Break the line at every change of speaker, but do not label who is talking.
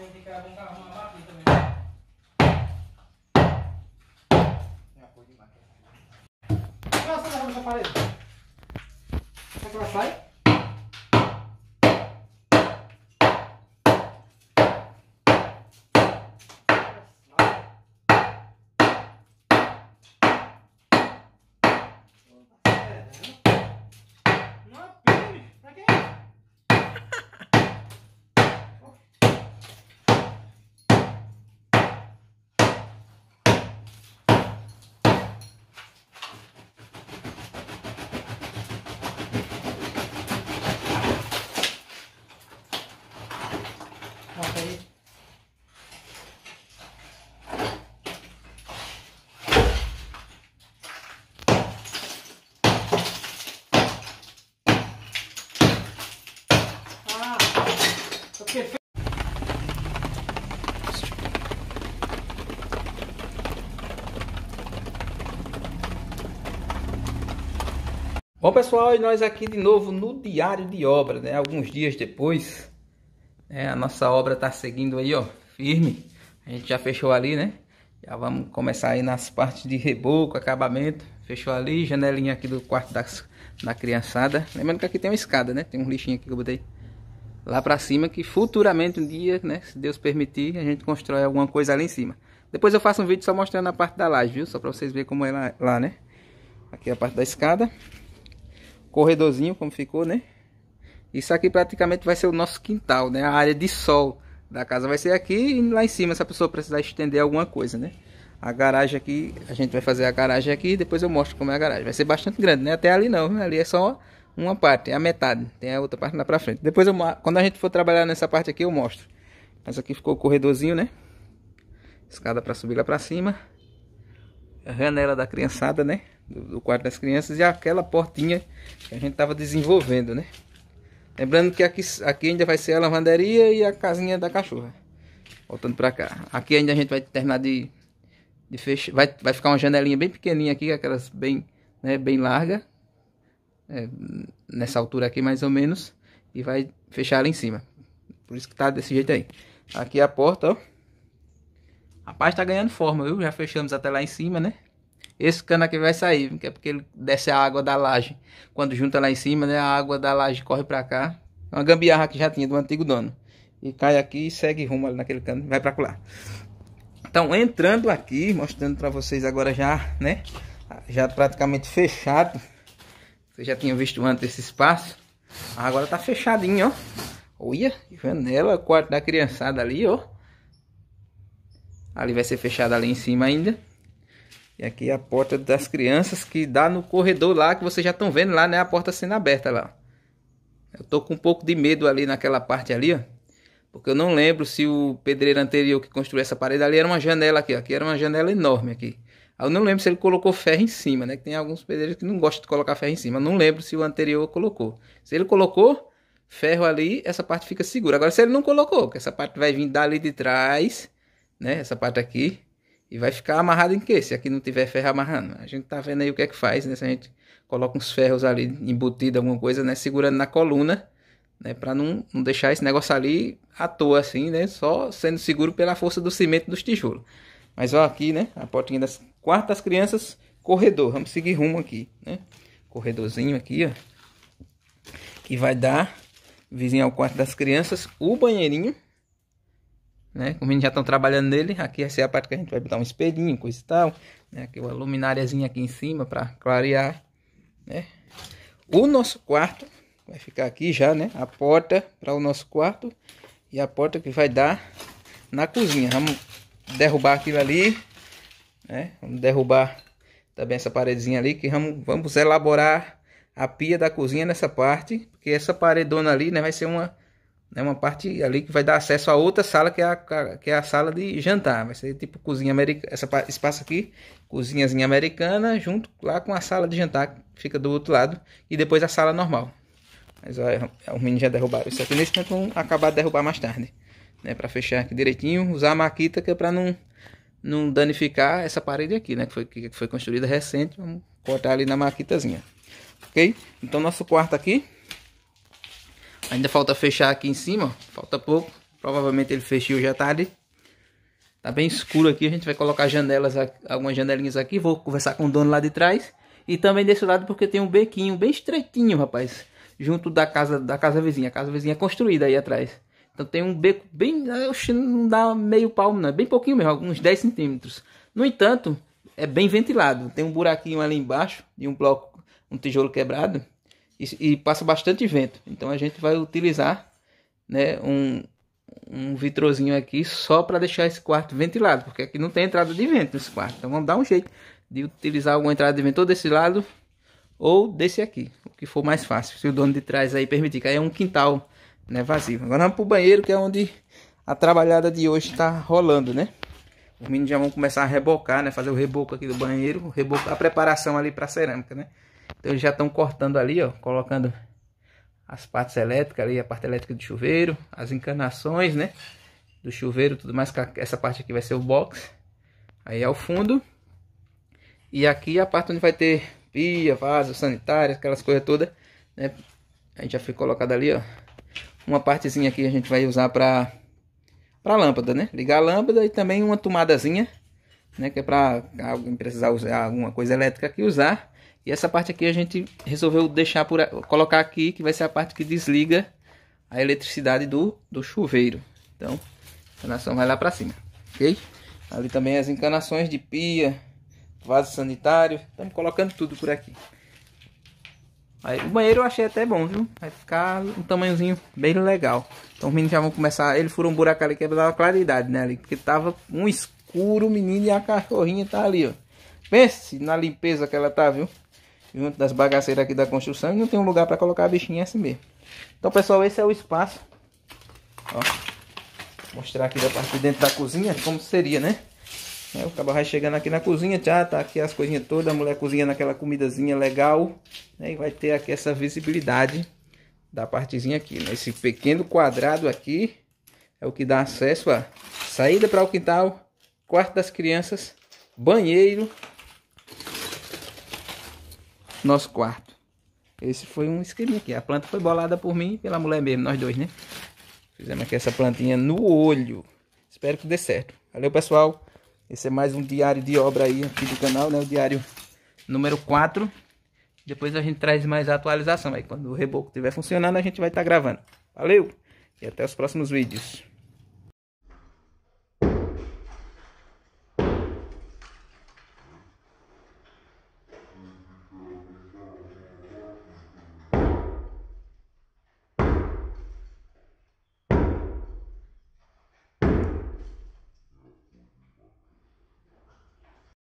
Vou indicar um carro, uma batida também. Tem é apoio de máquina. Nossa, não vou tá parede. Será que ela sai? Não é Bom pessoal, e nós aqui de novo no diário de obra, né? Alguns dias depois, né? a nossa obra tá seguindo aí, ó, firme. A gente já fechou ali, né? Já vamos começar aí nas partes de reboco, acabamento. Fechou ali, janelinha aqui do quarto da criançada. Lembrando que aqui tem uma escada, né? Tem um lixinho aqui que eu botei lá pra cima, que futuramente um dia, né? Se Deus permitir, a gente constrói alguma coisa ali em cima. Depois eu faço um vídeo só mostrando a parte da laje, viu? Só pra vocês verem como é lá, lá né? Aqui é a parte da escada corredorzinho, como ficou, né? Isso aqui praticamente vai ser o nosso quintal, né? A área de sol da casa vai ser aqui e lá em cima, se a pessoa precisar estender alguma coisa, né? A garagem aqui, a gente vai fazer a garagem aqui depois eu mostro como é a garagem. Vai ser bastante grande, né? Até ali não, né? ali é só uma parte, é a metade. Tem a outra parte lá pra frente. Depois, eu, quando a gente for trabalhar nessa parte aqui, eu mostro. Mas aqui ficou o corredorzinho, né? Escada pra subir lá pra cima. A janela da criançada, né? do quarto das crianças e aquela portinha que a gente estava desenvolvendo, né? Lembrando que aqui, aqui ainda vai ser a lavanderia e a casinha da cachorra. Voltando para cá. Aqui ainda a gente vai terminar de, de fechar. Vai, vai ficar uma janelinha bem pequenininha aqui, aquelas bem, né, bem larga. É, nessa altura aqui mais ou menos. E vai fechar ali em cima. Por isso que tá desse jeito aí. Aqui é a porta, ó. A pasta tá ganhando forma, viu? Já fechamos até lá em cima, né? esse cano aqui vai sair, que é porque ele desce a água da laje. Quando junta lá em cima, né, a água da laje corre para cá. É uma gambiarra que já tinha do antigo dono. E cai aqui e segue rumo ali naquele cano, vai para lá. Então, entrando aqui, mostrando para vocês agora já, né, já praticamente fechado. Você já tinha visto antes esse espaço. Agora tá fechadinho, ó. Olha, janela, quarto da criançada ali, ó. Ali vai ser fechado ali em cima ainda. E aqui é a porta das crianças que dá no corredor lá, que vocês já estão vendo lá, né? A porta sendo aberta lá. Eu tô com um pouco de medo ali naquela parte ali, ó. Porque eu não lembro se o pedreiro anterior que construiu essa parede ali era uma janela aqui, ó. Aqui era uma janela enorme aqui. Eu não lembro se ele colocou ferro em cima, né? Que tem alguns pedreiros que não gostam de colocar ferro em cima. Eu não lembro se o anterior colocou. Se ele colocou ferro ali, essa parte fica segura. Agora, se ele não colocou, que essa parte vai vir dali de trás, né? Essa parte aqui e vai ficar amarrado em quê? Se aqui não tiver ferro amarrando. A gente tá vendo aí o que é que faz, né? Se a gente coloca uns ferros ali embutido, alguma coisa, né? Segurando na coluna, né? Pra não, não deixar esse negócio ali à toa, assim, né? Só sendo seguro pela força do cimento dos tijolos. Mas ó, aqui, né? A portinha das quartas crianças, corredor. Vamos seguir rumo aqui, né? Corredorzinho aqui, ó. Que vai dar, vizinho ao quarto das crianças, o banheirinho né? Como eles já estão tá trabalhando nele, aqui essa é a parte que a gente vai botar um espelhinho, coisa e tal, né? Aqui uma lumináriazinha aqui em cima para clarear, né? O nosso quarto vai ficar aqui já, né? A porta para o nosso quarto e a porta que vai dar na cozinha. Vamos derrubar aquilo ali, né? Vamos derrubar também essa paredezinha ali que vamos, vamos elaborar a pia da cozinha nessa parte, porque essa paredona ali, né, vai ser uma é uma parte ali que vai dar acesso a outra sala, que é a, que é a sala de jantar. Vai ser tipo cozinha americana. essa espaço aqui, cozinhazinha americana, junto lá com a sala de jantar, que fica do outro lado. E depois a sala normal. Mas olha, é, os meninos já derrubaram isso aqui. Nesse momento vão acabar de derrubar mais tarde. Né, para fechar aqui direitinho. Usar a maquita que é para não, não danificar essa parede aqui, né? Que foi, que foi construída recente. Vamos cortar ali na maquitazinha. Ok? Então nosso quarto aqui Ainda falta fechar aqui em cima, falta pouco. Provavelmente ele fechou já tarde. Tá bem escuro aqui, a gente vai colocar janelas, algumas janelinhas aqui. Vou conversar com o dono lá de trás. E também desse lado porque tem um bequinho bem estreitinho, rapaz. Junto da casa da casa vizinha. A casa vizinha é construída aí atrás. Então tem um beco bem... Não dá meio palmo não, é bem pouquinho mesmo, alguns 10 centímetros. No entanto, é bem ventilado. Tem um buraquinho ali embaixo e um bloco, um tijolo quebrado e, passa bastante vento. Então a gente vai utilizar né, um, um vitrozinho aqui só para deixar esse quarto ventilado, porque aqui não tem entrada de vento nesse quarto. Então vamos dar um jeito de utilizar alguma entrada de vento ou desse lado ou desse aqui, o que for mais fácil, se o dono de trás aí permitir, que aí é um quintal né, vazio. Agora vamos para o banheiro, que é onde a trabalhada de hoje está rolando, né? Os meninos já vão começar a rebocar, né? Fazer o reboco aqui do banheiro, reboco, a preparação ali para cerâmica, né? Então eles já estão cortando ali, ó, colocando as partes elétricas ali, a parte elétrica do chuveiro, as encanações, né? Do chuveiro, tudo mais. Essa parte aqui vai ser o box. Aí ao fundo. E aqui é a parte onde vai ter pia, vaso, sanitário, aquelas coisas todas, né? A gente já foi colocado ali, ó. Uma partezinha aqui a gente vai usar para para lâmpada, né? Ligar a lâmpada e também uma tomadazinha, né? Que é para alguém precisar usar alguma coisa elétrica que usar. E essa parte aqui a gente resolveu deixar por colocar aqui, que vai ser a parte que desliga a eletricidade do, do chuveiro. Então, a encanação vai lá para cima, ok? Ali também as encanações de pia, vaso sanitário. Estamos colocando tudo por aqui. Aí, o banheiro eu achei até bom, viu? Vai ficar um tamanhozinho bem legal. Então os meninos já vão começar. Ele furou um buraco ali que é dava claridade, né? Ali, porque tava um escuro, o menino e a cachorrinha tá ali, ó. Pense na limpeza que ela tá, viu? junto das bagaceiras aqui da construção e não tem um lugar para colocar a bichinha assim mesmo. Então, pessoal, esse é o espaço. Ó, mostrar aqui da parte de dentro da cozinha como seria, né? Aí é, o cabo vai chegando aqui na cozinha, já tá aqui as coisinhas todas, a mulher cozinhando aquela comidazinha legal, né? E vai ter aqui essa visibilidade da partezinha aqui, né? Esse pequeno quadrado aqui é o que dá acesso à saída para o quintal, quarto das crianças, banheiro nosso quarto. Esse foi um esquema aqui. A planta foi bolada por mim e pela mulher mesmo, nós dois, né? Fizemos aqui essa plantinha no olho. Espero que dê certo. Valeu, pessoal. Esse é mais um diário de obra aí aqui do canal, né? O diário número 4. Depois a gente traz mais atualização aí. Quando o reboco estiver funcionando, a gente vai estar tá gravando. Valeu! E até os próximos vídeos.